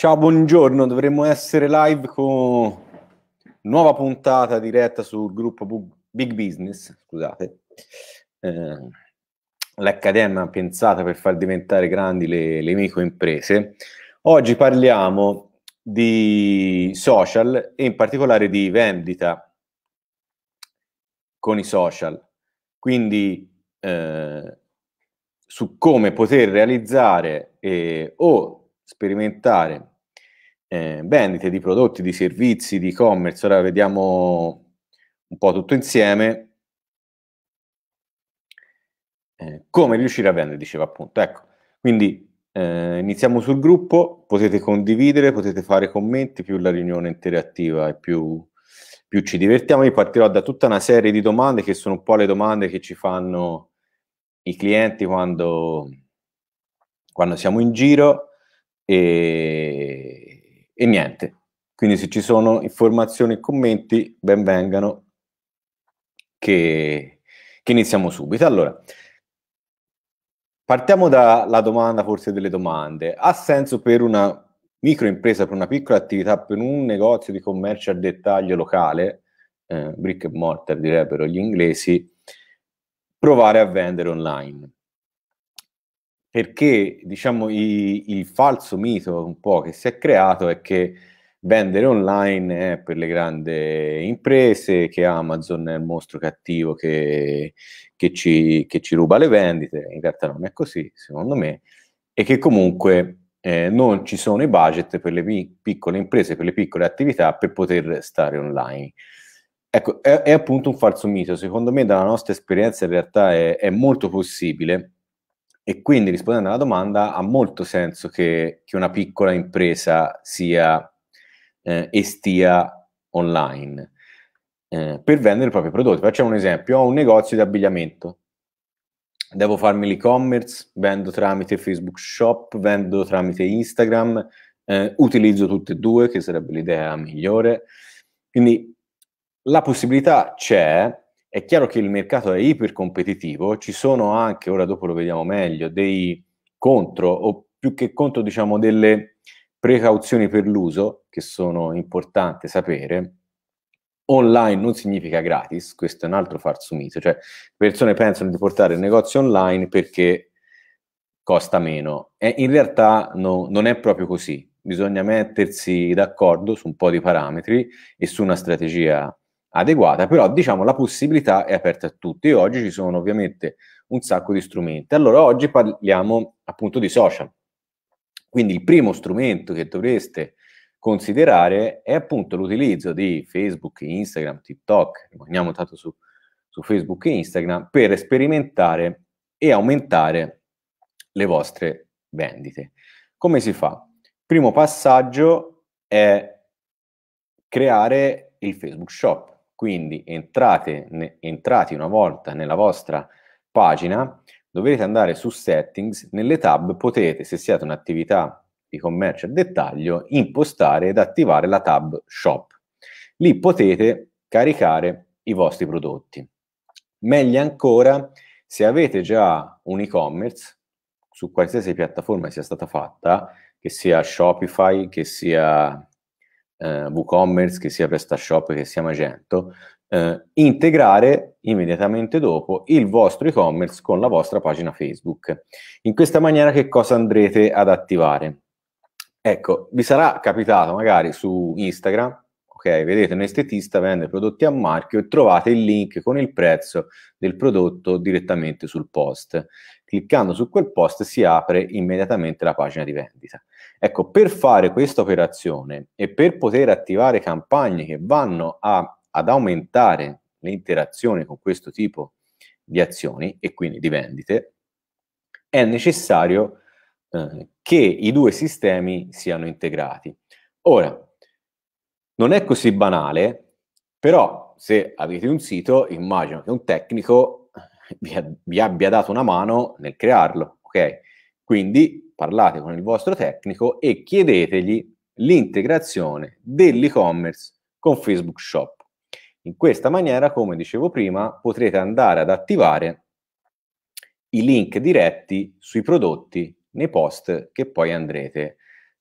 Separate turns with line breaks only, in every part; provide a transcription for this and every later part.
Ciao, buongiorno, dovremmo essere live con nuova puntata diretta sul gruppo Big Business, scusate, eh, l'accademia pensata per far diventare grandi le, le microimprese. Oggi parliamo di social e in particolare di vendita con i social, quindi eh, su come poter realizzare eh, o sperimentare eh, vendite di prodotti, di servizi, di e-commerce. Ora vediamo un po' tutto insieme. Eh, come riuscire a vendere, diceva appunto. Ecco, quindi eh, iniziamo sul gruppo, potete condividere, potete fare commenti, più la riunione interattiva e più, più ci divertiamo. Io partirò da tutta una serie di domande che sono un po' le domande che ci fanno i clienti quando, quando siamo in giro e e niente. Quindi se ci sono informazioni e commenti, benvengano che, che iniziamo subito. Allora, partiamo dalla domanda, forse delle domande. Ha senso per una microimpresa, per una piccola attività, per un negozio di commercio a dettaglio locale, eh, brick and mortar direbbero gli inglesi, provare a vendere online? perché diciamo i, il falso mito un po' che si è creato è che vendere online è per le grandi imprese, che Amazon è il mostro cattivo che, che, ci, che ci ruba le vendite, in realtà non è così secondo me, e che comunque eh, non ci sono i budget per le pi- piccole imprese, per le piccole attività per poter stare online. Ecco, è, è appunto un falso mito, secondo me dalla nostra esperienza in realtà è, è molto possibile e quindi rispondendo alla domanda, ha molto senso che, che una piccola impresa sia eh, e stia online eh, per vendere i propri prodotti. Facciamo un esempio, ho un negozio di abbigliamento, devo farmi l'e-commerce, vendo tramite Facebook Shop, vendo tramite Instagram, eh, utilizzo tutte e due, che sarebbe l'idea migliore. Quindi la possibilità c'è, è chiaro che il mercato è ipercompetitivo, ci sono anche, ora dopo lo vediamo meglio, dei contro, o più che contro, diciamo, delle precauzioni per l'uso, che sono importanti sapere. Online non significa gratis, questo è un altro falso mito, cioè persone pensano di portare il negozio online perché costa meno. E in realtà no, non è proprio così, bisogna mettersi d'accordo su un po' di parametri e su una strategia adeguata, però diciamo la possibilità è aperta a tutti e oggi ci sono ovviamente un sacco di strumenti. Allora oggi parliamo appunto di social. Quindi il primo strumento che dovreste considerare è appunto l'utilizzo di Facebook, Instagram, TikTok, rimaniamo tanto su, su Facebook e Instagram, per sperimentare e aumentare le vostre vendite. Come si fa? Primo passaggio è creare il Facebook Shop. Quindi entrate, ne, entrati una volta nella vostra pagina, dovete andare su settings, nelle tab potete, se siete un'attività di commercio a dettaglio, impostare ed attivare la tab shop. Lì potete caricare i vostri prodotti. Meglio ancora, se avete già un e-commerce, su qualsiasi piattaforma sia stata fatta, che sia Shopify, che sia eh, WooCommerce, che sia PrestaShop, che sia Magento, eh, integrare immediatamente dopo il vostro e-commerce con la vostra pagina Facebook. In questa maniera che cosa andrete ad attivare? Ecco, vi sarà capitato magari su Instagram, ok, vedete un estetista vende prodotti a marchio e trovate il link con il prezzo del prodotto direttamente sul post. Cliccando su quel post si apre immediatamente la pagina di vendita. Ecco, per fare questa operazione e per poter attivare campagne che vanno a, ad aumentare l'interazione con questo tipo di azioni e quindi di vendite, è necessario eh, che i due sistemi siano integrati. Ora, non è così banale, però se avete un sito, immagino che un tecnico vi, vi abbia dato una mano nel crearlo, ok? Quindi parlate con il vostro tecnico e chiedetegli l'integrazione dell'e-commerce con Facebook Shop. In questa maniera, come dicevo prima, potrete andare ad attivare i link diretti sui prodotti nei post che poi andrete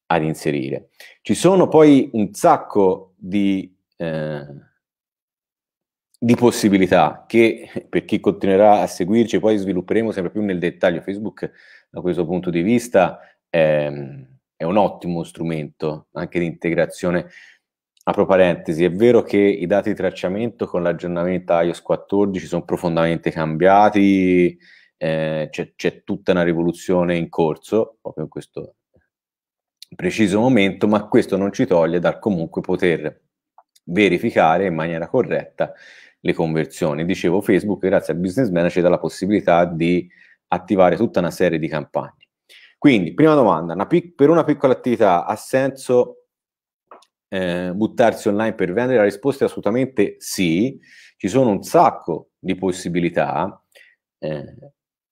ad inserire. Ci sono poi un sacco di eh, di possibilità che per chi continuerà a seguirci poi svilupperemo sempre più nel dettaglio Facebook da questo punto di vista è, ehm, è un ottimo strumento anche di integrazione apro parentesi è vero che i dati di tracciamento con l'aggiornamento iOS 14 sono profondamente cambiati eh, c'è, c'è tutta una rivoluzione in corso proprio in questo preciso momento ma questo non ci toglie dal comunque poter verificare in maniera corretta le conversioni. Dicevo, Facebook grazie al Business Manager dà la possibilità di attivare tutta una serie di campagne. Quindi, prima domanda, una pic- per una piccola attività ha senso eh, buttarsi online per vendere? La risposta è assolutamente sì, ci sono un sacco di possibilità. Eh,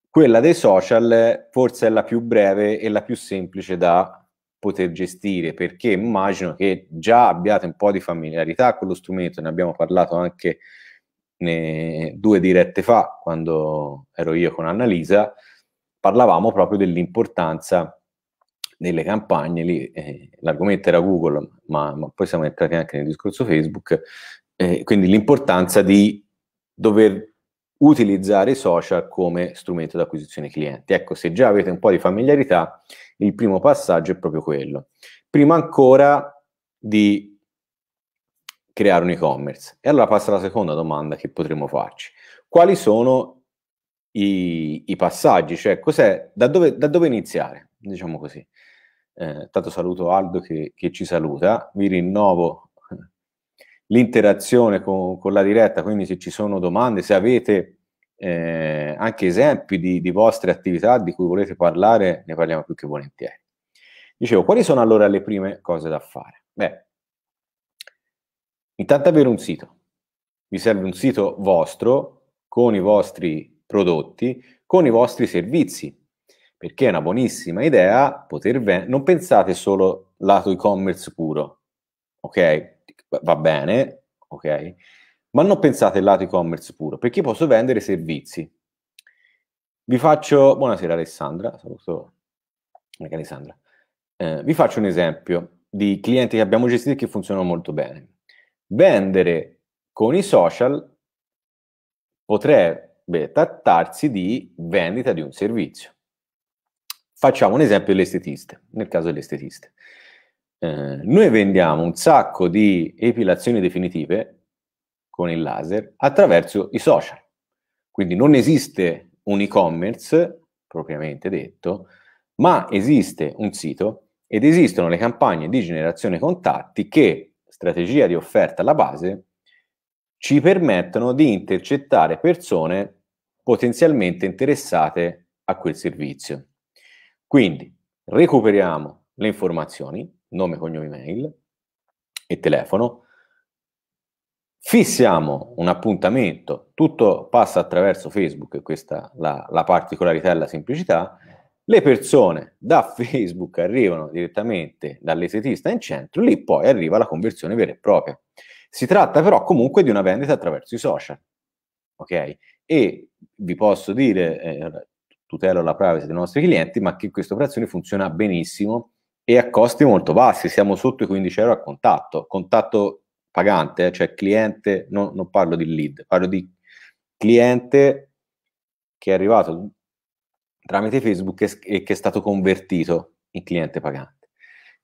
quella dei social forse è la più breve e la più semplice da poter gestire perché immagino che già abbiate un po' di familiarità con lo strumento, ne abbiamo parlato anche ne, due dirette fa, quando ero io con Annalisa, parlavamo proprio dell'importanza delle campagne, lì, eh, l'argomento era Google, ma, ma, poi siamo entrati anche nel discorso Facebook, eh, quindi l'importanza di dover utilizzare i social come strumento di acquisizione clienti. Ecco, se già avete un po' di familiarità, il primo passaggio è proprio quello. Prima ancora di creare un e-commerce. E allora passa la seconda domanda che potremmo farci. Quali sono i, i passaggi? Cioè, da dove, da dove, iniziare? Diciamo così. Eh, tanto saluto Aldo che, che, ci saluta, vi rinnovo eh, l'interazione con, con, la diretta, quindi se ci sono domande, se avete eh, anche esempi di, di vostre attività di cui volete parlare, ne parliamo più che volentieri. Dicevo, quali sono allora le prime cose da fare? Beh, Intanto avere un sito. Vi serve un sito vostro con i vostri prodotti, con i vostri servizi, perché è una buonissima idea poter vendere. Non pensate solo lato e-commerce puro, ok? Va bene, ok? Ma non pensate lato e-commerce puro, perché posso vendere servizi. Vi faccio, buonasera Alessandra, saluto anche Alessandra. Eh, vi faccio un esempio di clienti che abbiamo gestito e che funzionano molto bene vendere con i social potrebbe trattarsi di vendita di un servizio. Facciamo un esempio dell'estetista, nel caso dell'estetista. Eh, noi vendiamo un sacco di epilazioni definitive con il laser attraverso i social. Quindi non esiste un e-commerce, propriamente detto, ma esiste un sito ed esistono le campagne di generazione contatti che strategia di offerta alla base ci permettono di intercettare persone potenzialmente interessate a quel servizio. Quindi recuperiamo le informazioni, nome, cognome, email e telefono, fissiamo un appuntamento, tutto passa attraverso Facebook, questa è la, la particolarità e la semplicità, le persone da Facebook arrivano direttamente dall'esetista in centro, lì poi arriva la conversione vera e propria. Si tratta però comunque di una vendita attraverso i social, ok? E vi posso dire, eh, tutelo la privacy dei nostri clienti, ma che questa operazione funziona benissimo e a costi molto bassi, siamo sotto i 15 euro a contatto, contatto pagante, eh, cioè cliente, non, non parlo di lead, parlo di cliente che è arrivato tramite Facebook e, e che è stato convertito in cliente pagante.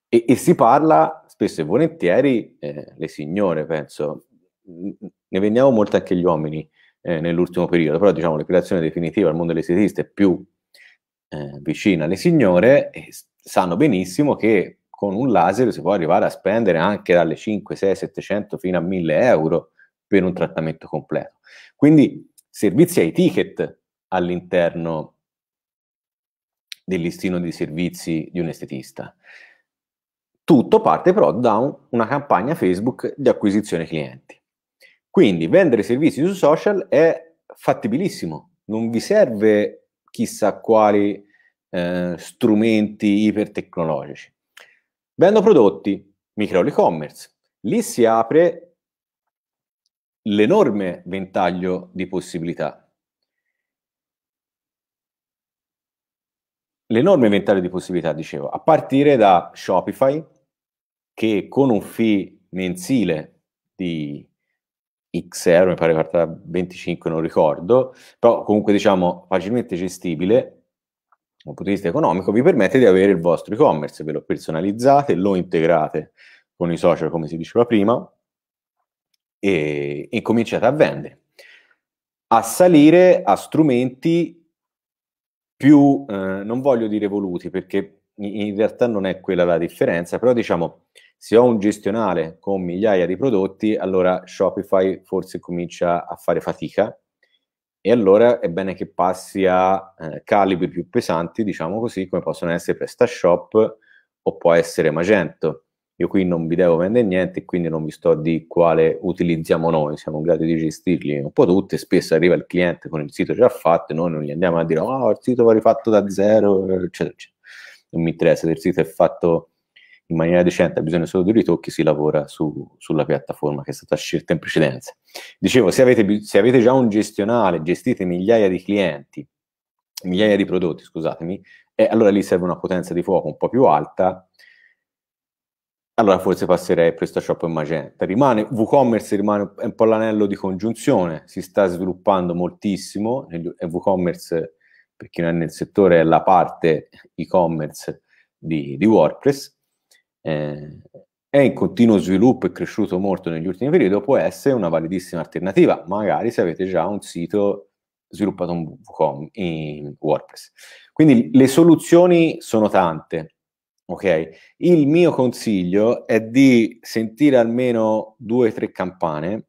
E, e si parla spesso e volentieri, eh, le signore penso, ne vendiamo molto anche gli uomini eh, nell'ultimo periodo, però diciamo l'epilazionale definitiva al mondo delle sietiste è più eh, vicina alle signore e sanno benissimo che con un laser si può arrivare a spendere anche dalle 5, 6, 700 fino a 1000 euro per un trattamento completo. Quindi servizi ai ticket all'interno del listino di servizi di un estetista. Tutto parte però da un, una campagna Facebook di acquisizione clienti. Quindi vendere servizi su social è fattibilissimo, non vi serve chissà quali eh, strumenti ipertecnologici. Vendo prodotti, mi creo l'e-commerce. Lì si apre l'enorme ventaglio di possibilità l'enorme inventario di possibilità, dicevo, a partire da Shopify, che con un fee mensile di X euro, mi pare parta da 25, non ricordo, però comunque diciamo facilmente gestibile dal punto di vista economico, vi permette di avere il vostro e-commerce, ve lo personalizzate, lo integrate con i social come si diceva prima e, e cominciate a vendere, a salire a strumenti più, eh, non voglio dire evoluti perché in realtà non è quella la differenza, però diciamo se ho un gestionale con migliaia di prodotti, allora Shopify forse comincia a fare fatica e allora è bene che passi a eh, calibri più pesanti, diciamo così, come possono essere PrestaShop o può essere Magento io qui non vi devo vendere niente, e quindi non vi sto di quale utilizziamo noi, siamo in grado di gestirli un po' tutti, spesso arriva il cliente con il sito già fatto e noi non gli andiamo a dire oh il sito va rifatto da zero, eccetera, eccetera. Non mi interessa se il sito è fatto in maniera decente, ha bisogno solo di ritocchi, si lavora su, sulla piattaforma che è stata scelta in precedenza. Dicevo, se avete, se avete già un gestionale, gestite migliaia di clienti, migliaia di prodotti, scusatemi, e allora lì serve una potenza di fuoco un po' più alta allora forse passerei a PrestaShop e Magenta. Rimane, WooCommerce rimane un po' l'anello di congiunzione, si sta sviluppando moltissimo e WooCommerce, per chi non è nel settore, è la parte e-commerce di, di WordPress. Eh, è in continuo sviluppo e cresciuto molto negli ultimi periodi, può essere una validissima alternativa, magari se avete già un sito sviluppato in WordPress. Quindi le soluzioni sono tante, Ok, il mio consiglio è di sentire almeno due o tre campane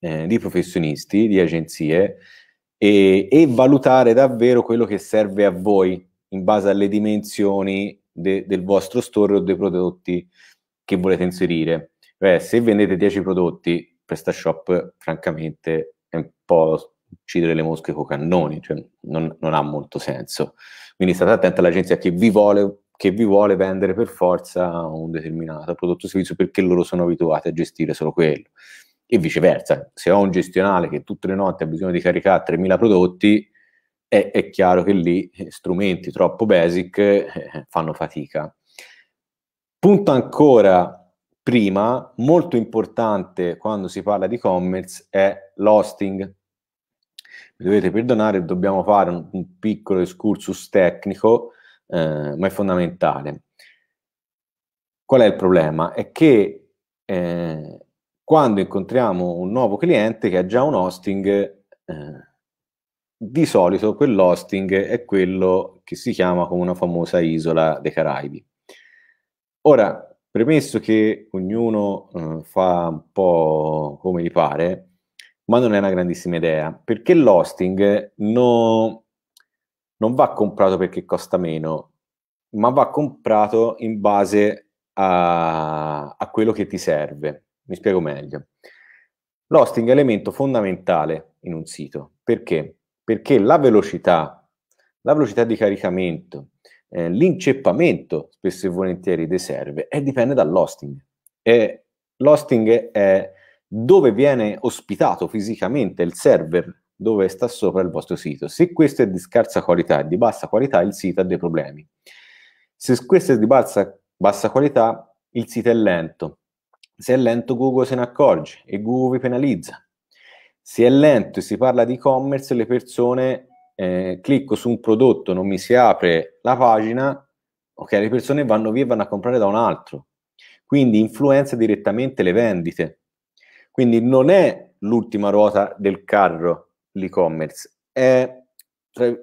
eh, di professionisti, di agenzie e, e, valutare davvero quello che serve a voi in base alle dimensioni de, del vostro store o dei prodotti che volete inserire. Beh, se vendete 10 prodotti, questa shop francamente è un po' uccidere le mosche con cannoni, cioè non, non ha molto senso. Quindi state attenti all'agenzia che vi vuole che vi vuole vendere per forza un determinato prodotto o servizio perché loro sono abituati a gestire solo quello. E viceversa, se ho un gestionale che tutte le notti ha bisogno di caricare 3.000 prodotti, è, è chiaro che lì eh, strumenti troppo basic eh, fanno fatica. Punto ancora prima, molto importante quando si parla di e-commerce, è l'hosting. Mi dovete perdonare, dobbiamo fare un, un piccolo excursus tecnico eh, ma è fondamentale. Qual è il problema? È che eh, quando incontriamo un nuovo cliente che ha già un hosting, eh, di solito quell'hosting è quello che si chiama come una famosa isola dei Caraibi. Ora, premesso che ognuno eh, fa un po' come gli pare, ma non è una grandissima idea, perché l'hosting non non va comprato perché costa meno, ma va comprato in base a, a quello che ti serve. Mi spiego meglio. L'hosting è elemento fondamentale in un sito. Perché? Perché la velocità, la velocità di caricamento, eh, l'inceppamento spesso e volentieri dei server eh, dipende dall'hosting. E l'hosting è dove viene ospitato fisicamente il server dove sta sopra il vostro sito. Se questo è di scarsa qualità e di bassa qualità, il sito ha dei problemi. Se questo è di bassa, bassa qualità, il sito è lento. Se è lento, Google se ne accorge e Google vi penalizza. Se è lento e si parla di e-commerce, le persone eh, clicco su un prodotto, non mi si apre la pagina, ok, le persone vanno via e vanno a comprare da un altro. Quindi influenza direttamente le vendite. Quindi non è l'ultima ruota del carro l'e-commerce, è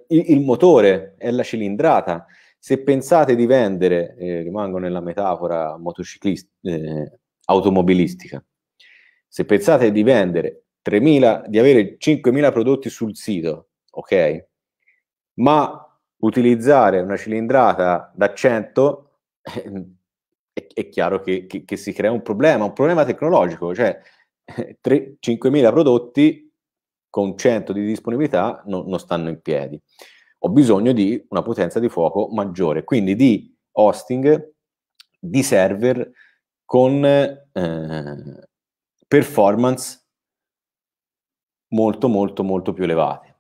il motore, è la cilindrata. Se pensate di vendere, eh, rimango nella metafora motociclista, eh, automobilistica, se pensate di vendere 3.000, di avere 5.000 prodotti sul sito, ok? Ma utilizzare una cilindrata da 100 eh, è, è, chiaro che, che, che, si crea un problema, un problema tecnologico, cioè 3, eh, 5.000 prodotti con 100 di disponibilità no, non stanno in piedi. Ho bisogno di una potenza di fuoco maggiore, quindi di hosting di server con eh, performance molto molto molto più elevate.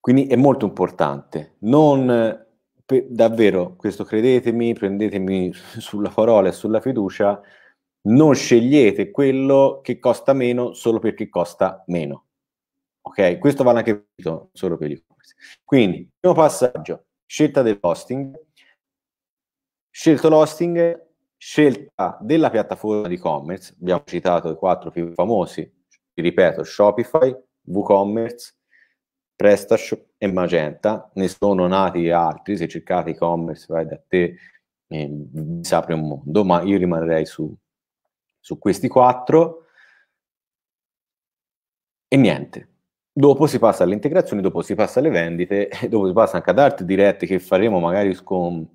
Quindi è molto importante, non per, davvero, questo credetemi, prendetemi sulla parola e sulla fiducia, non scegliete quello che costa meno solo perché costa meno. Ok? Questo vale anche per solo per gli e-commerce. Quindi, primo passaggio, scelta dell'hosting, scelto l'hosting, scelta della piattaforma di e-commerce, abbiamo citato i quattro più famosi, vi ripeto, Shopify, WooCommerce, PrestaShop e Magenta, ne sono nati altri, se cercate e-commerce vai da te, eh, vi si apre un mondo, ma io rimarrei su, su questi quattro e niente. Dopo si passa alle integrazioni, dopo si passa alle vendite, e dopo si passa anche ad altre dirette che faremo magari con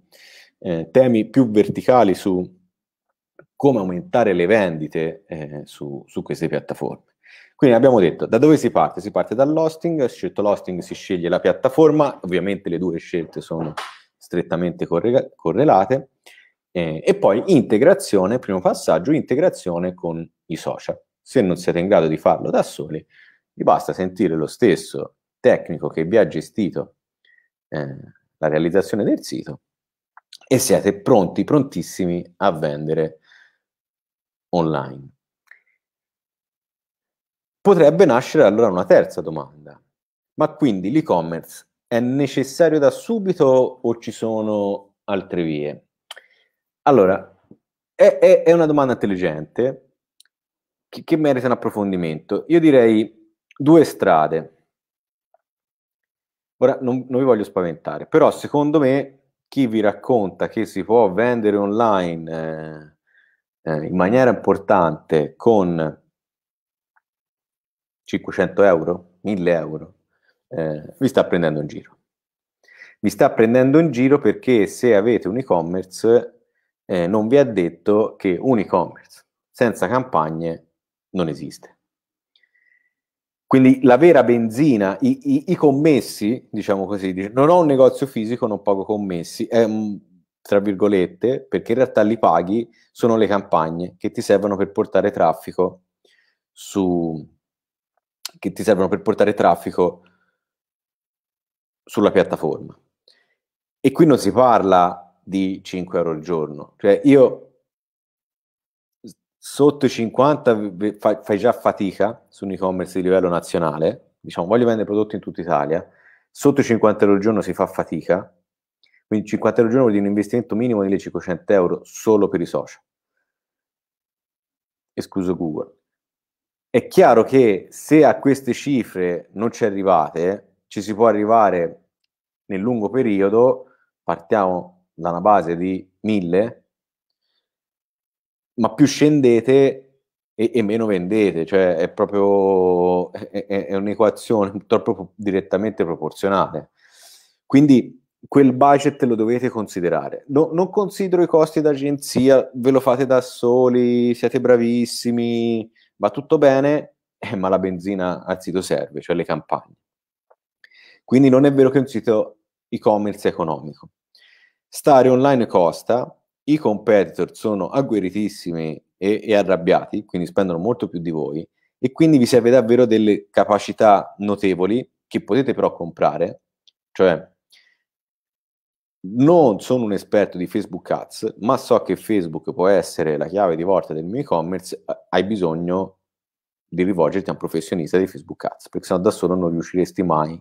eh, temi più verticali su come aumentare le vendite eh, su, su queste piattaforme. Quindi abbiamo detto da dove si parte? Si parte dall'hosting, scelto l'hosting si sceglie la piattaforma, ovviamente le due scelte sono strettamente corre- correlate. Eh, e poi integrazione, primo passaggio, integrazione con i social. Se non siete in grado di farlo da soli, vi basta sentire lo stesso tecnico che vi ha gestito eh, la realizzazione del sito e siete pronti, prontissimi a vendere online. Potrebbe nascere allora una terza domanda, ma quindi l'e-commerce è necessario da subito o ci sono altre vie? Allora, è, è, è una domanda intelligente che, che merita un approfondimento. Io direi due strade. Ora, non, non vi voglio spaventare, però secondo me chi vi racconta che si può vendere online eh, eh, in maniera importante con 500 euro, 1000 euro, eh, vi sta prendendo in giro. Vi sta prendendo in giro perché se avete un e-commerce eh, non vi ha detto che un e-commerce senza campagne non esiste. Quindi la vera benzina, i, i, i commessi, diciamo così, non ho un negozio fisico, non pago commessi, è, un, tra virgolette, perché in realtà li paghi, sono le campagne che ti servono per portare traffico su, che ti servono per portare traffico sulla piattaforma. E qui non si parla di 5 euro al giorno. Cioè io sotto i 50 fai già fatica su un e-commerce di livello nazionale, diciamo voglio vendere prodotti in tutta Italia, sotto i 50 euro al giorno si fa fatica, quindi 50 euro al giorno vuol dire un investimento minimo di 1500 euro solo per i social, escluso Google. È chiaro che se a queste cifre non ci arrivate, ci si può arrivare nel lungo periodo, partiamo da una base di 1000, ma più scendete e, e meno vendete, cioè è proprio è, è un'equazione troppo direttamente proporzionale. Quindi quel budget lo dovete considerare. No, non considero i costi d'agenzia, ve lo fate da soli, siete bravissimi, va tutto bene, eh, ma la benzina al sito serve, cioè le campagne. Quindi non è vero che un sito e-commerce economico. Stare online costa, i competitor sono agguerritissimi e, e arrabbiati, quindi spendono molto più di voi e quindi vi serve davvero delle capacità notevoli che potete però comprare, cioè non sono un esperto di Facebook Ads, ma so che Facebook può essere la chiave di volta del mio e-commerce, hai bisogno di rivolgerti a un professionista di Facebook Ads, perché sennò da solo non riusciresti mai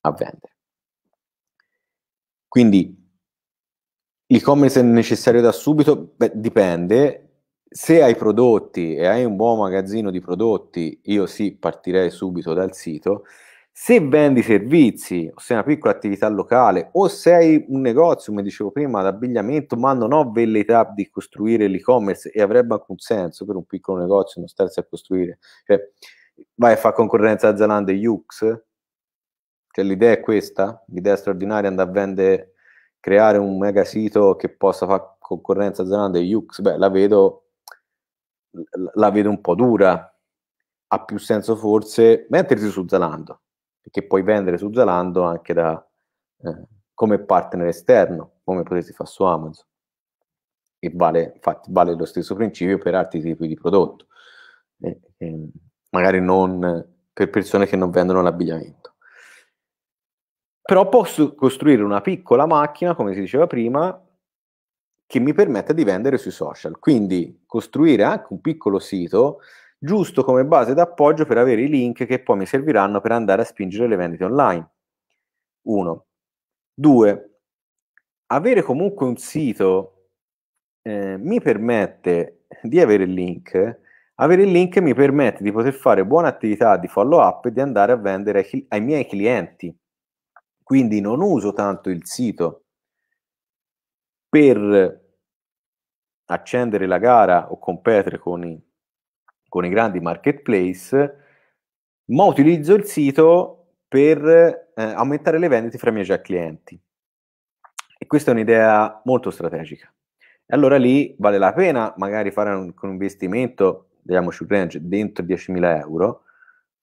a vendere. Quindi l'e-commerce è necessario da subito? Beh, dipende. Se hai prodotti e hai un buon magazzino di prodotti, io sì, partirei subito dal sito. Se vendi servizi, o se hai una piccola attività locale, o sei un negozio, come dicevo prima, d'abbigliamento, ma non ho velleità di costruire l'e-commerce e avrebbe anche un senso per un piccolo negozio non starsi a costruire. Cioè, vai a fare concorrenza a Zalando e Yux? Cioè, l'idea è questa? L'idea straordinaria è andare a vendere creare un mega sito che possa fare concorrenza a Zalando e Ux, beh, la vedo, la vedo un po' dura. Ha più senso forse mettersi su Zalando, perché puoi vendere su Zalando anche da, eh, come partner esterno, come potresti fare su Amazon. E vale, infatti, vale lo stesso principio per altri tipi di prodotto, eh, eh, magari non per persone che non vendono l'abbigliamento. Però posso costruire una piccola macchina, come si diceva prima, che mi permetta di vendere sui social. Quindi costruire anche un piccolo sito giusto come base d'appoggio per avere i link che poi mi serviranno per andare a spingere le vendite online. Uno. Due. Avere comunque un sito eh, mi permette di avere il link. Avere il link mi permette di poter fare buona attività di follow up e di andare a vendere ai, ai miei clienti quindi non uso tanto il sito per accendere la gara o competere con i, con i grandi marketplace, ma utilizzo il sito per eh, aumentare le vendite fra i miei già clienti. E questa è un'idea molto strategica. E allora lì vale la pena magari fare un, un investimento, vediamoci un range, dentro 10.000 euro,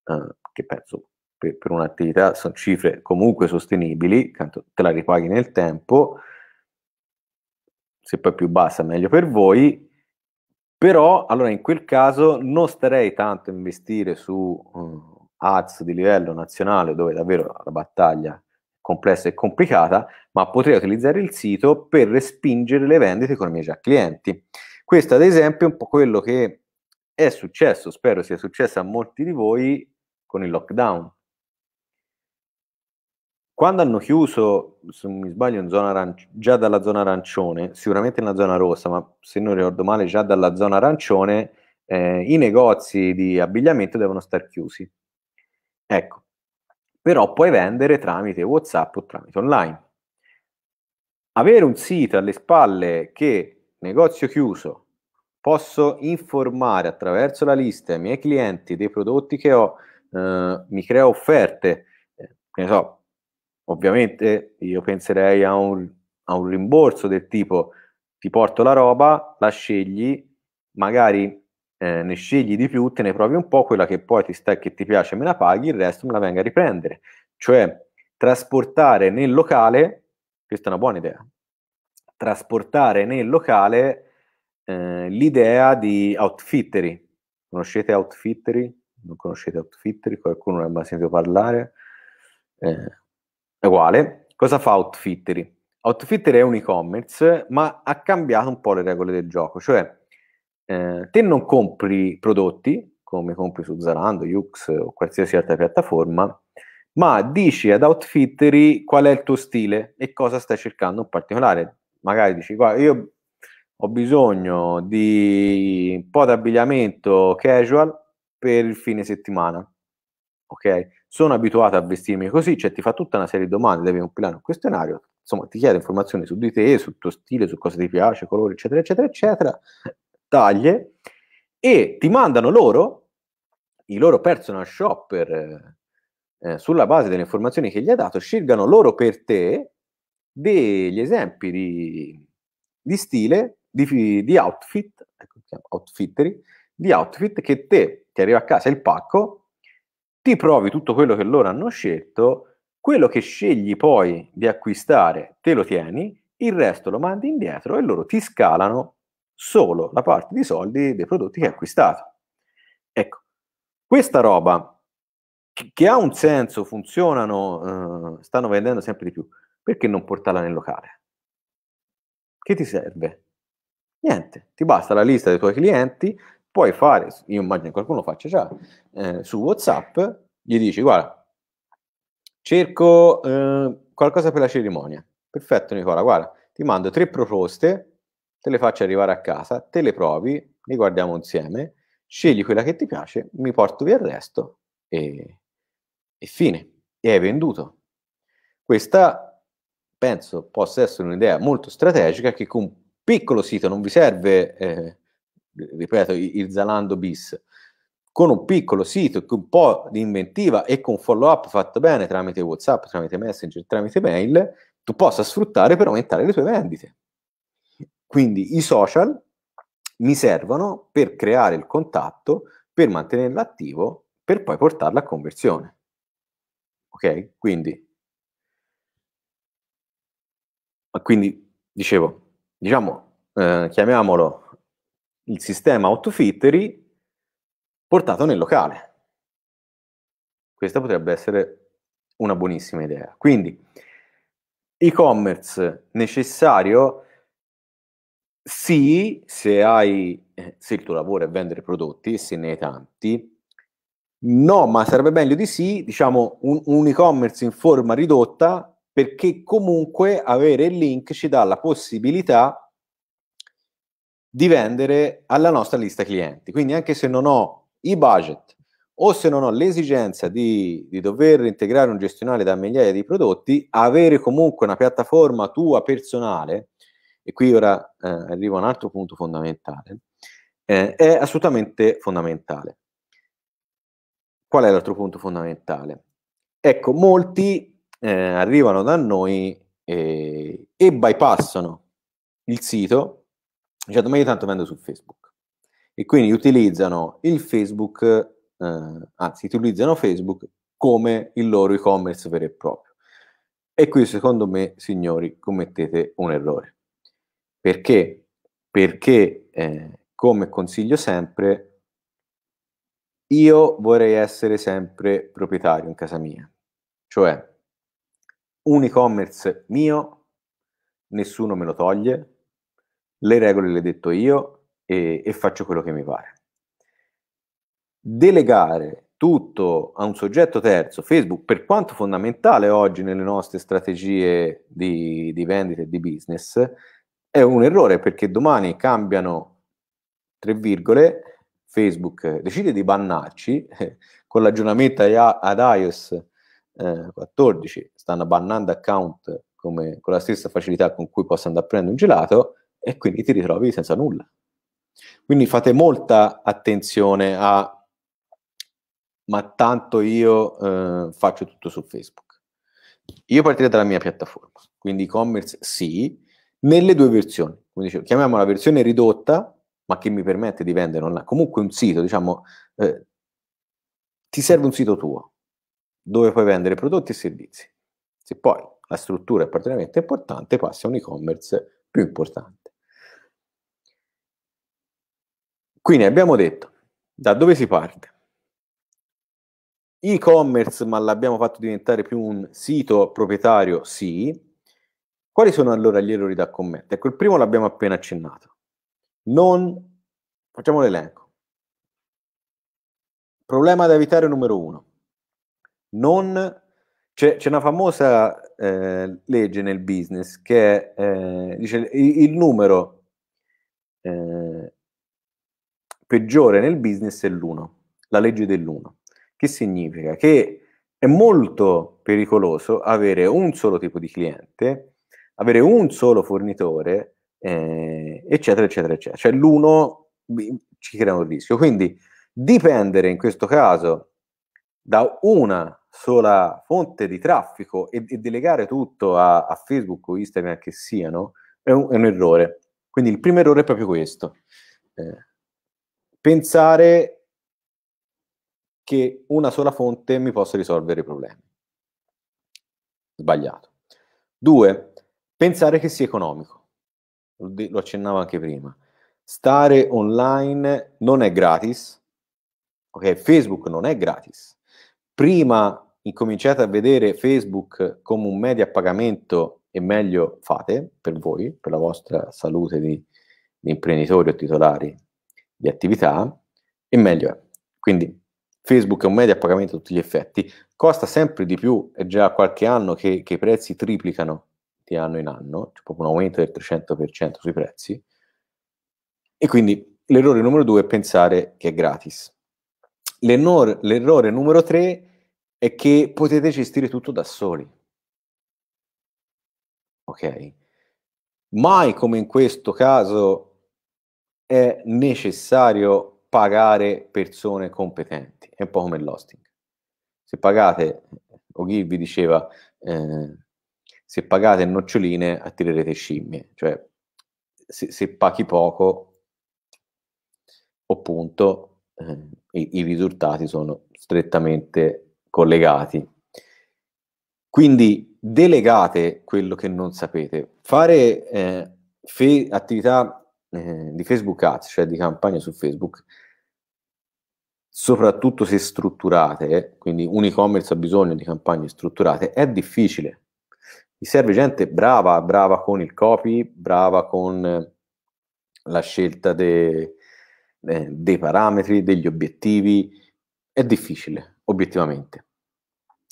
eh, che penso per, per un'attività sono cifre comunque sostenibili, tanto te la ripaghi nel tempo, se poi più bassa meglio per voi, però allora in quel caso non starei tanto a investire su um, ads di livello nazionale dove davvero la battaglia è complessa e complicata, ma potrei utilizzare il sito per respingere le vendite con i miei già clienti. Questo ad esempio è un po' quello che è successo, spero sia successo a molti di voi con il lockdown. Quando hanno chiuso, se non mi sbaglio, in zona arancio, già dalla zona arancione, sicuramente nella zona rossa, ma se non ricordo male, già dalla zona arancione, eh, i negozi di abbigliamento devono star chiusi. Ecco, però puoi vendere tramite WhatsApp o tramite online. Avere un sito alle spalle che negozio chiuso, posso informare attraverso la lista i miei clienti dei prodotti che ho, eh, mi crea offerte, eh, che ne so, Ovviamente io penserei a un, a un rimborso del tipo ti porto la roba, la scegli, magari eh, ne scegli di più, te ne provi un po', quella che poi ti sta che ti piace me la paghi, il resto me la venga a riprendere. Cioè trasportare nel locale, questa è una buona idea, trasportare nel locale eh, l'idea di outfittery. Conoscete outfittery? Non conoscete outfittery? Qualcuno ne ha mai sentito parlare? Eh, è uguale. Cosa fa Outfittery? Outfittery è un e-commerce, ma ha cambiato un po' le regole del gioco, cioè eh, te non compri prodotti, come compri su Zalando, Yux o qualsiasi altra piattaforma, ma dici ad Outfittery qual è il tuo stile e cosa stai cercando in particolare. Magari dici, guarda, io ho bisogno di un po' di abbigliamento casual per il fine settimana, ok? sono abituato a vestirmi così, cioè ti fa tutta una serie di domande, devi compilare un questionario, insomma ti chiede informazioni su di te, sul tuo stile, su cosa ti piace, colori, eccetera, eccetera, eccetera, taglie, e ti mandano loro, i loro personal shopper, eh, eh sulla base delle informazioni che gli hai dato, scelgano loro per te degli esempi di, di stile, di, di outfit, ecco, outfittery, di outfit che te ti arriva a casa il pacco ti provi tutto quello che loro hanno scelto, quello che scegli poi di acquistare te lo tieni, il resto lo mandi indietro e loro ti scalano solo la parte di soldi dei prodotti che hai acquistato. Ecco, questa roba che, ha un senso, funzionano, eh, stanno vendendo sempre di più, perché non portarla nel locale? Che ti serve? Niente, ti basta la lista dei tuoi clienti, puoi fare, io immagino che qualcuno faccia già, eh, su WhatsApp, gli dici, guarda, cerco eh, qualcosa per la cerimonia. Perfetto Nicola, guarda, ti mando tre proposte, te le faccio arrivare a casa, te le provi, li guardiamo insieme, scegli quella che ti piace, mi porto via il resto e, e fine. E hai venduto. Questa penso possa essere un'idea molto strategica che con un piccolo sito non vi serve... Eh, ripeto, il Zalando bis, con un piccolo sito, con un po' di inventiva e con follow-up fatto bene tramite WhatsApp, tramite Messenger, tramite mail, tu possa sfruttare per aumentare le tue vendite. Quindi i social mi servono per creare il contatto, per mantenerlo attivo, per poi portarlo a conversione. Ok? Quindi, quindi dicevo, diciamo, eh, chiamiamolo il sistema autofittery portato nel locale. Questa potrebbe essere una buonissima idea. Quindi, e-commerce necessario sì, se, hai, eh, se il tuo lavoro è vendere prodotti, se ne hai tanti, no, ma sarebbe meglio di sì, diciamo, un, un e-commerce in forma ridotta, perché comunque avere il link ci dà la possibilità di vendere alla nostra lista clienti. Quindi anche se non ho i budget o se non ho l'esigenza di, di dover integrare un gestionale da migliaia di prodotti, avere comunque una piattaforma tua personale, e qui ora eh, arrivo a un altro punto fondamentale, eh, è assolutamente fondamentale. Qual è l'altro punto fondamentale? Ecco, molti eh, arrivano da noi eh, e bypassano il sito certo, cioè, ma io tanto vendo su Facebook. E quindi utilizzano il Facebook, eh, anzi, utilizzano Facebook come il loro e-commerce vero e proprio. E qui, secondo me, signori, commettete un errore. Perché? Perché, eh, come consiglio sempre, io vorrei essere sempre proprietario in casa mia. Cioè, un e-commerce mio, nessuno me lo toglie, le regole le detto io e, e faccio quello che mi pare. Delegare tutto a un soggetto terzo, Facebook, per quanto fondamentale oggi nelle nostre strategie di, di vendita e di business, è un errore perché domani cambiano tre virgole, Facebook decide di bannarci, con l'aggiornamento ad iOS eh, 14 stanno bannando account come, con la stessa facilità con cui possono andare a prendere un gelato, e quindi ti ritrovi senza nulla. Quindi fate molta attenzione a ma tanto io eh, faccio tutto su Facebook. Io partirei dalla mia piattaforma, quindi e-commerce sì, nelle due versioni. Come dicevo, chiamiamola versione ridotta, ma che mi permette di vendere online. Comunque un sito, diciamo, eh, ti serve un sito tuo, dove puoi vendere prodotti e servizi. Se poi la struttura è particolarmente importante, passa a un e-commerce più importante. Quindi abbiamo detto da dove si parte? E-commerce, ma l'abbiamo fatto diventare più un sito proprietario, sì. Quali sono allora gli errori da commettere? Ecco, il primo l'abbiamo appena accennato. Non facciamo l'elenco. Problema da evitare numero uno. Non c'è, c'è, una famosa eh, legge nel business che eh, dice il, il numero eh, peggiore nel business è l'uno, la legge dell'uno. Che significa? Che è molto pericoloso avere un solo tipo di cliente, avere un solo fornitore, eh, eccetera, eccetera, eccetera. Cioè l'uno mm, ci crea un rischio. Quindi dipendere in questo caso da una sola fonte di traffico e, e delegare tutto a, a, Facebook o Instagram che siano è un, è un, errore. Quindi il primo errore è proprio questo. Eh, pensare che una sola fonte mi possa risolvere i problemi. Sbagliato. Due, pensare che sia economico. Lo accennavo anche prima. Stare online non è gratis. Ok, Facebook non è gratis. Prima incominciate a vedere Facebook come un media a pagamento e meglio fate per voi, per la vostra salute di, di imprenditori o titolari di attività e meglio è. Quindi Facebook è un media a pagamento a tutti gli effetti, costa sempre di più, è già qualche anno che, che i prezzi triplicano di anno in anno, c'è proprio un aumento del 300% sui prezzi, e quindi l'errore numero due è pensare che è gratis. L'errore, l'errore numero tre è che potete gestire tutto da soli. Ok? Mai come in questo caso è necessario pagare persone competenti, è un po' come l'hosting. Se pagate, Ogilvy diceva, eh, se pagate noccioline attirerete scimmie, cioè se, se paghi poco, appunto, eh, i, i risultati sono strettamente collegati. Quindi delegate quello che non sapete. Fare eh, fe- attività eh, di Facebook Ads, cioè di campagne su Facebook, soprattutto se strutturate, quindi un e-commerce ha bisogno di campagne strutturate, è difficile. Mi serve gente brava, brava con il copy, brava con eh, la scelta de, eh, dei parametri, degli obiettivi. È difficile, obiettivamente.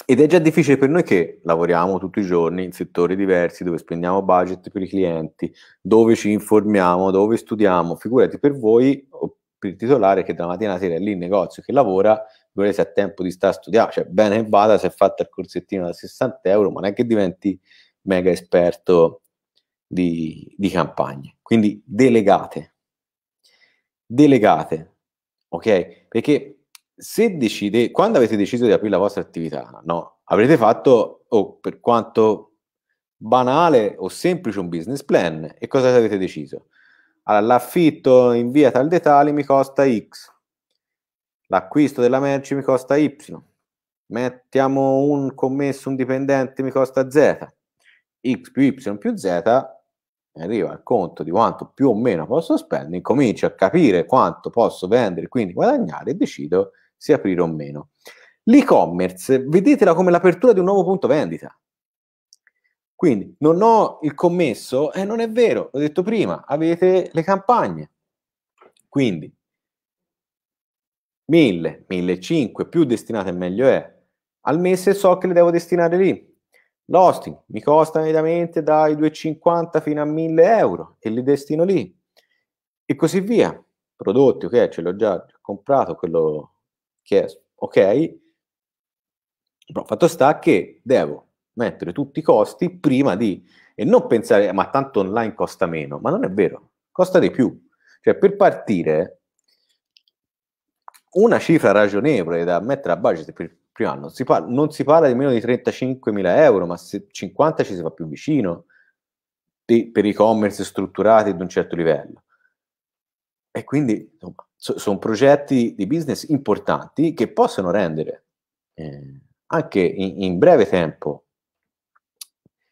Ed è già difficile per noi che lavoriamo tutti i giorni in settori diversi, dove spendiamo budget per i clienti, dove ci informiamo, dove studiamo. Figurati per voi o per il titolare che dalla mattina alla sera è lì in negozio che lavora, volete a tempo di stare a studiare. Cioè, bene vada, se è fatta il corsettino da 60 euro, ma non è che diventi mega esperto di, di campagne. Quindi delegate. Delegate, ok? Perché se decide, quando avete deciso di aprire la vostra attività, no, avrete fatto, o oh, per quanto banale o semplice, un business plan. E cosa avete deciso? Allora, l'affitto in via tal dettagli mi costa X, l'acquisto della merce mi costa Y, mettiamo un commesso, un dipendente mi costa Z, X più Y più Z arriva al conto di quanto più o meno posso spendere, incomincio a capire quanto posso vendere, quindi guadagnare e decido se aprire o meno. L'e-commerce, vedetela come l'apertura di un nuovo punto vendita. Quindi non ho il commesso, e eh, non è vero, l'ho detto prima, avete le campagne. Quindi 1000, 1500, più destinate meglio è. Al mese so che le devo destinare lì. L'hosting mi costa mediamente dai 250 fino a 1000 euro e li destino lì. E così via. Prodotti, ok, ce l'ho già comprato, quello che è ok, però fatto sta che devo mettere tutti i costi prima di, e non pensare, ma tanto online costa meno, ma non è vero, costa di più. Cioè, per partire, una cifra ragionevole da mettere a budget per il primo anno, si parla, non si parla di meno di 35.000 euro, ma se 50 ci si fa più vicino per e-commerce strutturati ad un certo livello. E quindi, insomma, sono progetti di business importanti che possono rendere eh, anche in, in breve tempo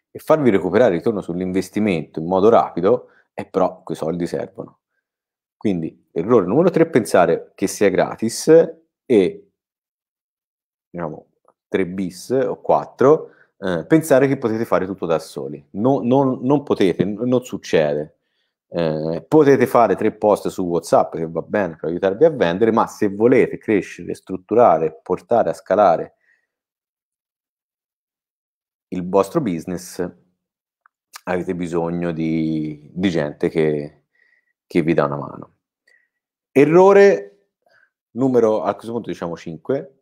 e farvi recuperare il ritorno sull'investimento in modo rapido, e eh, però quei soldi servono. Quindi, errore numero 3, pensare che sia gratis e, diciamo, 3 bis o 4, eh, pensare che potete fare tutto da soli. No, non, non potete, non succede. Eh, potete fare tre post su WhatsApp che va bene per aiutarvi a vendere, ma se volete crescere, strutturare, portare a scalare il vostro business, avete bisogno di, di gente che, che, vi dà una mano. Errore numero, a questo punto diciamo 5,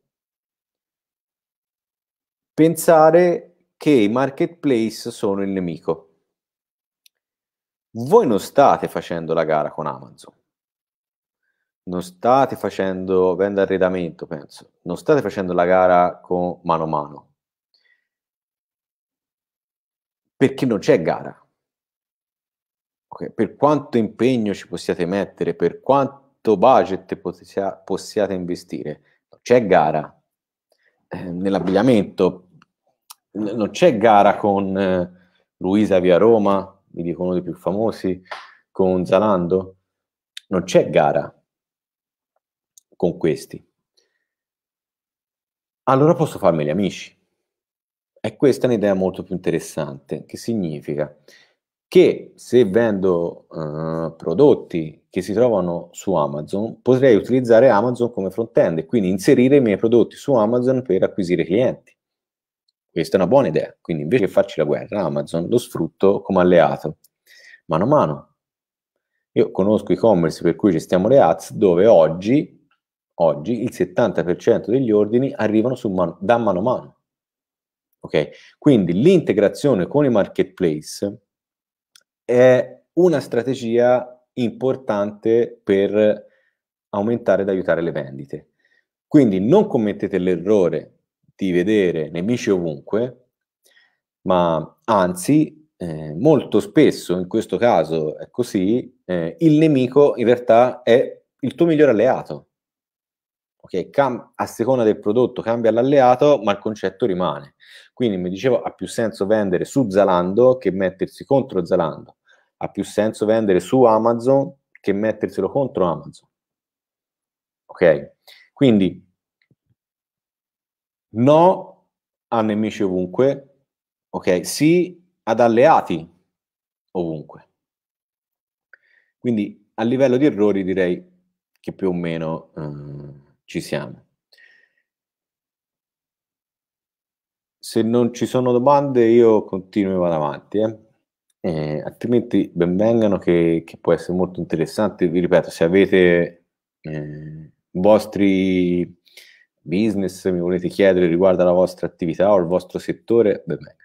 pensare che i marketplace sono il nemico voi non state facendo la gara con Amazon, non state facendo venda arredamento, penso, non state facendo la gara con mano a mano, perché non c'è gara. Okay. Per quanto impegno ci possiate mettere, per quanto budget potia, possiate investire, non c'è gara. Eh, nell'abbigliamento non c'è gara con eh, Luisa via Roma, vi dico uno dei più famosi, con Zalando, non c'è gara con questi. Allora posso farmi gli amici. E questa è un'idea molto più interessante, che significa che se vendo eh, prodotti che si trovano su Amazon, potrei utilizzare Amazon come front-end e quindi inserire i miei prodotti su Amazon per acquisire clienti. Questa è una buona idea, quindi invece che farci la guerra, Amazon lo sfrutto come alleato. Mano a mano, io conosco e-commerce per cui gestiamo le ads dove oggi, oggi il 70% degli ordini arrivano man- da mano a mano. Okay? Quindi l'integrazione con i marketplace è una strategia importante per aumentare ed aiutare le vendite. Quindi non commettete l'errore di vedere nemici ovunque, ma anzi, eh, molto spesso, in questo caso è così, eh, il nemico in realtà è il tuo migliore alleato. Okay? Cam- a seconda del prodotto cambia l'alleato, ma il concetto rimane. Quindi mi dicevo, ha più senso vendere su Zalando che mettersi contro Zalando. Ha più senso vendere su Amazon che metterselo contro Amazon. Ok? Quindi no a nemici ovunque, ok? Sì ad alleati ovunque. Quindi a livello di errori direi che più o meno eh, ci siamo. Se non ci sono domande io continuo e vado avanti, eh? Eh, altrimenti benvengano che, che, può essere molto interessante. Vi ripeto, se avete eh, vostri business mi volete chiedere riguardo alla vostra attività o al vostro settore, ben bene.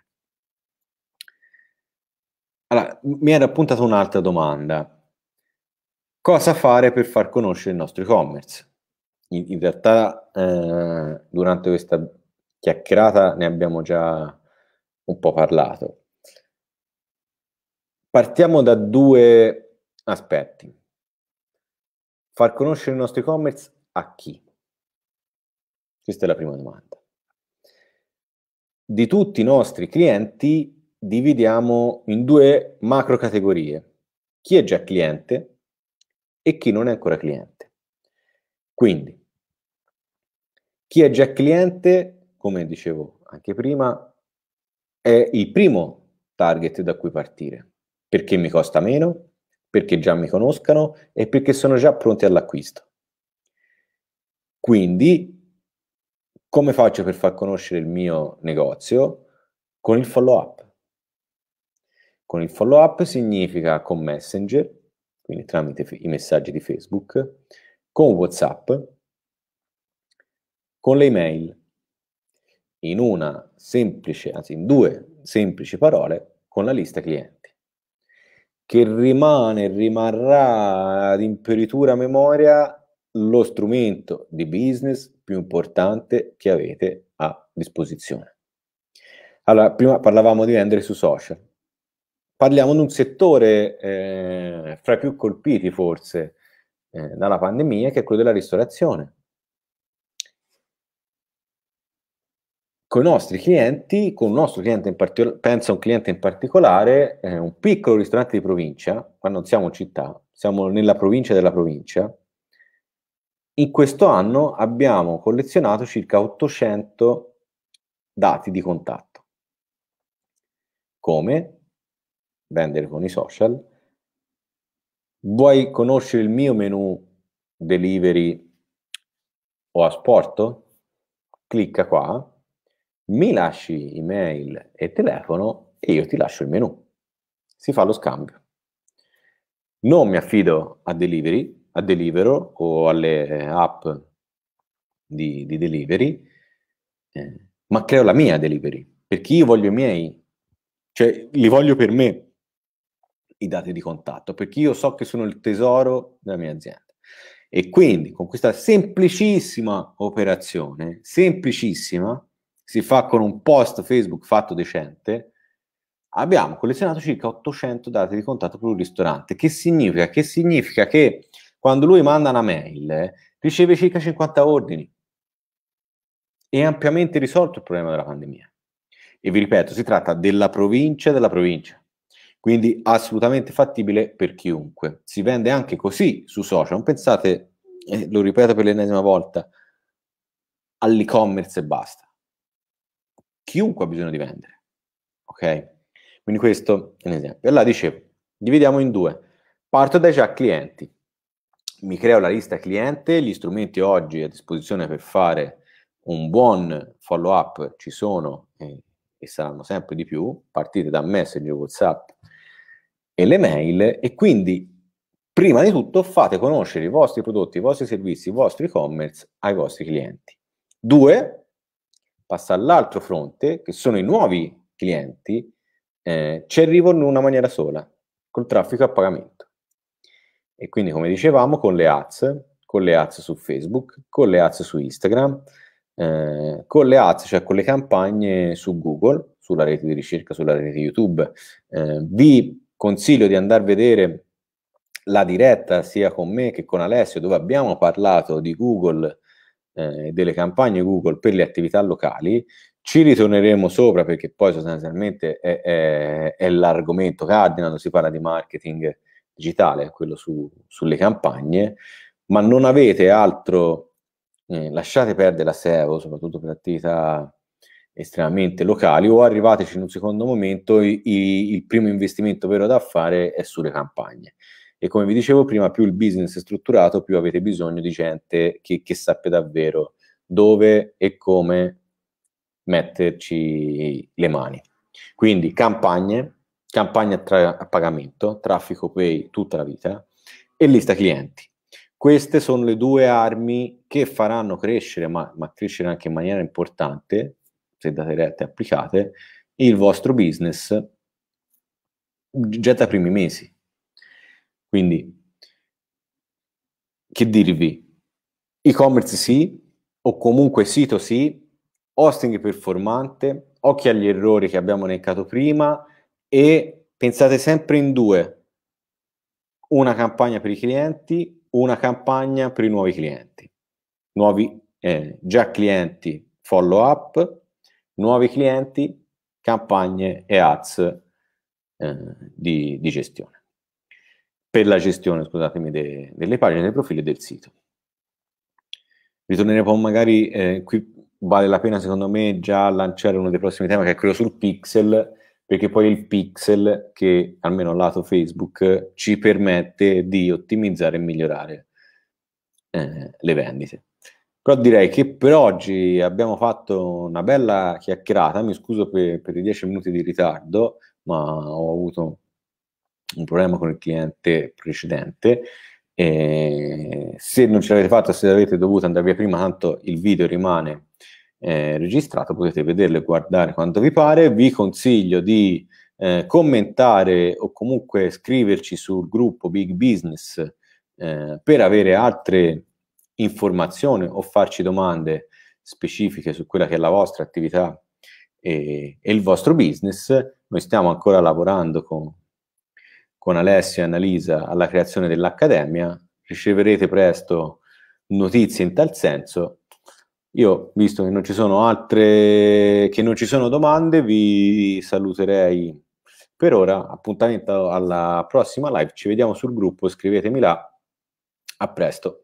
Allora, mi era appuntata un'altra domanda. Cosa fare per far conoscere il nostro e-commerce? In, in realtà, eh, durante questa chiacchierata ne abbiamo già un po' parlato. Partiamo da due aspetti. Far conoscere il nostro e-commerce a chi? Questa è la prima domanda. Di tutti i nostri clienti dividiamo in due macro categorie. Chi è già cliente e chi non è ancora cliente. Quindi, chi è già cliente, come dicevo anche prima, è il primo target da cui partire, perché mi costa meno, perché già mi conoscano e perché sono già pronti all'acquisto. Quindi come faccio per far conoscere il mio negozio? Con il follow up. Con il follow up significa con Messenger, quindi tramite i messaggi di Facebook, con WhatsApp, con le email. In una semplice, anzi in due semplici parole, con la lista clienti, che rimane, e rimarrà ad imperitura memoria lo strumento di business più importante che avete a disposizione. Allora, prima parlavamo di vendere su social. Parliamo di un settore eh, fra i più colpiti forse eh, dalla pandemia, che è quello della ristorazione. Con i nostri clienti, con un nostro cliente in particolare, penso a un cliente in particolare, eh, un piccolo ristorante di provincia, ma non siamo città, siamo nella provincia della provincia, in questo anno abbiamo collezionato circa 800 dati di contatto. Come? Vendere con i social. Vuoi conoscere il mio menu delivery o asporto? Clicca qua, mi lasci email e telefono e io ti lascio il menu. Si fa lo scambio. Non mi affido a delivery a Delivero o alle eh, app di, di delivery, eh, ma creo la mia delivery, perché io voglio i miei, cioè li voglio per me i dati di contatto, perché io so che sono il tesoro della mia azienda. E quindi con questa semplicissima operazione, semplicissima, si fa con un post Facebook fatto decente, abbiamo collezionato circa 800 dati di contatto per un ristorante. Che significa? Che significa che quando lui manda una mail, riceve circa 50 ordini. È ampiamente risolto il problema della pandemia. E vi ripeto, si tratta della provincia della provincia. Quindi assolutamente fattibile per chiunque. Si vende anche così su social. Non pensate, eh, lo ripeto per l'ennesima volta, all'e-commerce e basta. Chiunque ha bisogno di vendere. Ok? Quindi questo è un esempio. Allora dicevo, dividiamo in due. Parto dai già clienti mi creo la lista cliente, gli strumenti oggi a disposizione per fare un buon follow up ci sono e, e saranno sempre di più, partite da Messenger, Whatsapp e le mail e quindi prima di tutto fate conoscere i vostri prodotti, i vostri servizi, i vostri e-commerce ai vostri clienti. Due, passa all'altro fronte che sono i nuovi clienti, eh, ci arrivano in una maniera sola, col traffico a pagamento. E quindi, come dicevamo, con le ads, con le ads su Facebook, con le ads su Instagram, eh, con le ads, cioè con le campagne su Google, sulla rete di ricerca, sulla rete YouTube. Eh, vi consiglio di andare a vedere la diretta sia con me che con Alessio, dove abbiamo parlato di Google eh, delle campagne Google per le attività locali. Ci ritorneremo sopra perché poi sostanzialmente è, è, è l'argomento cardinale, si parla di marketing digitale, quello su, sulle campagne, ma non avete altro, eh, lasciate perdere la SEO, soprattutto per attività estremamente locali, o arrivateci in un secondo momento, i, i, il primo investimento vero da fare è sulle campagne. E come vi dicevo prima, più il business è strutturato, più avete bisogno di gente che, che sappia davvero dove e come metterci le mani. Quindi campagne, campagna tra, a pagamento, traffico pay tutta la vita e lista clienti. Queste sono le due armi che faranno crescere, ma, ma crescere anche in maniera importante, se date rette e applicate, il vostro business già dai primi mesi. Quindi, che dirvi? E-commerce sì, o comunque sito sì, hosting performante, occhi agli errori che abbiamo elencato prima, e pensate sempre in due, una campagna per i clienti, una campagna per i nuovi clienti, nuovi eh, già clienti follow up, nuovi clienti, campagne e ads eh, di, di, gestione. Per la gestione, scusatemi, de, delle pagine, dei profili e del sito. Ritorneremo magari, eh, qui vale la pena secondo me già lanciare uno dei prossimi temi che è quello sul pixel, perché poi il pixel che almeno lato Facebook ci permette di ottimizzare e migliorare eh, le vendite. Però direi che per oggi abbiamo fatto una bella chiacchierata, mi scuso per, per i 10 minuti di ritardo, ma ho avuto un problema con il cliente precedente. E se non ce l'avete fatto, se l'avete dovuto andare via prima, tanto il video rimane eh, registrato, potete vederlo e guardare quando vi pare. Vi consiglio di eh, commentare o comunque scriverci sul gruppo Big Business eh, per avere altre informazioni o farci domande specifiche su quella che è la vostra attività e, e il vostro business. Noi stiamo ancora lavorando con, con Alessio e Annalisa alla creazione dell'Accademia. Riceverete presto notizie in tal senso io, visto che non ci sono altre, che non ci sono domande, vi saluterei per ora. Appuntamento alla prossima live. Ci vediamo sul gruppo, scrivetemi là. A presto.